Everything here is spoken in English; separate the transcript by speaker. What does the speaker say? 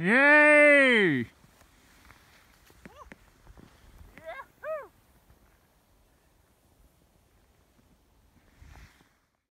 Speaker 1: Yay!